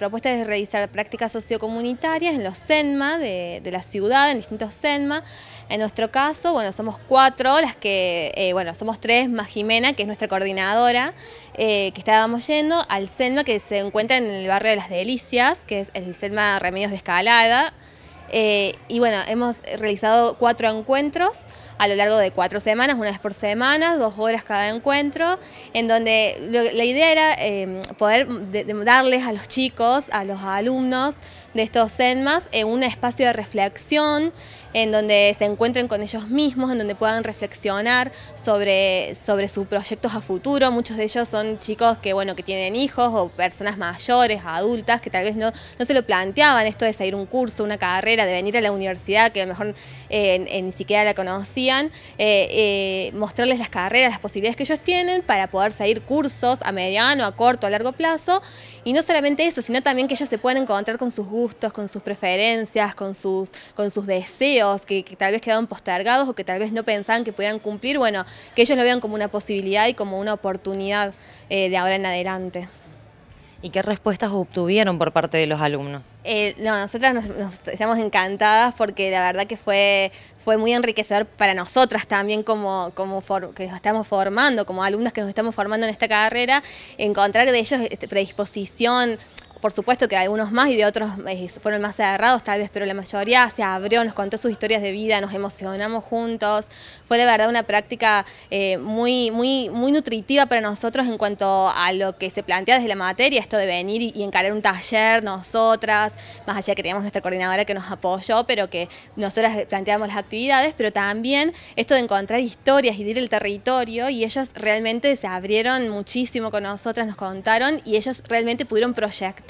propuesta es realizar prácticas sociocomunitarias en los CENMA de, la ciudad, en distintos CENMA. En nuestro caso, bueno, somos cuatro, las que, eh, bueno, somos tres, más Jimena, que es nuestra coordinadora, eh, que estábamos yendo al CENMA que se encuentra en el barrio de Las Delicias, que es el CENMA Remedios de Escalada. Eh, y bueno, hemos realizado cuatro encuentros a lo largo de cuatro semanas, una vez por semana, dos horas cada encuentro, en donde la idea era em, poder darles a los chicos, a los alumnos de estos CENMAS, eh, un espacio de reflexión, en donde se encuentren con ellos mismos, en donde puedan reflexionar sobre, sobre sus proyectos a futuro. Muchos de ellos son chicos que, bueno, que tienen hijos o personas mayores, adultas, que tal vez no, no se lo planteaban esto de seguir un curso, una carrera, de venir a la universidad, que a lo mejor eh, ni siquiera la conocían eh, eh, mostrarles las carreras, las posibilidades que ellos tienen para poder seguir cursos a mediano, a corto, a largo plazo. Y no solamente eso, sino también que ellos se puedan encontrar con sus gustos, con sus preferencias, con sus, con sus deseos que, tal vez quedaban postergados o que tal vez no pensaban que pudieran cumplir. Bueno, que ellos lo vean como una posibilidad y como una oportunidad eh, de ahora en adelante. ¿Y qué respuestas obtuvieron por parte de los alumnos? Eh, no, nosotras nos, estamos encantadas porque la verdad que fue, fue muy enriquecedor para nosotras también como, como que estamos formando, como alumnas que nos estamos formando en esta carrera, encontrar de ellos este, predisposición, por supuesto que algunos más y de otros eh, fueron más agarrados tal vez, pero la mayoría se abrió, nos contó sus historias de vida, nos emocionamos juntos. Fue de verdad una práctica eh, muy, muy, muy nutritiva para nosotros en cuanto a lo que se plantea desde la materia, esto de venir y, encarar un taller nosotras, más allá que teníamos nuestra coordinadora que nos apoyó, pero que nosotras planteamos las actividades, pero también esto de encontrar historias y de ir al territorio y ellos realmente se abrieron muchísimo con nosotras, nos contaron y ellos realmente pudieron proyectar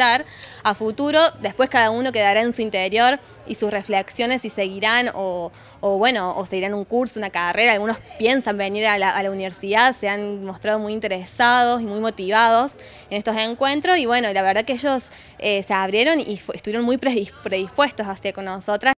a futuro, después cada uno quedará en su interior y sus reflexiones si seguirán o, bueno, o seguirán un curso, una carrera. Algunos piensan venir a la, universidad, se han mostrado muy interesados y muy motivados en estos encuentros y bueno, la verdad que ellos eh, se abrieron y estuvieron muy predispuestos hacia con nosotras.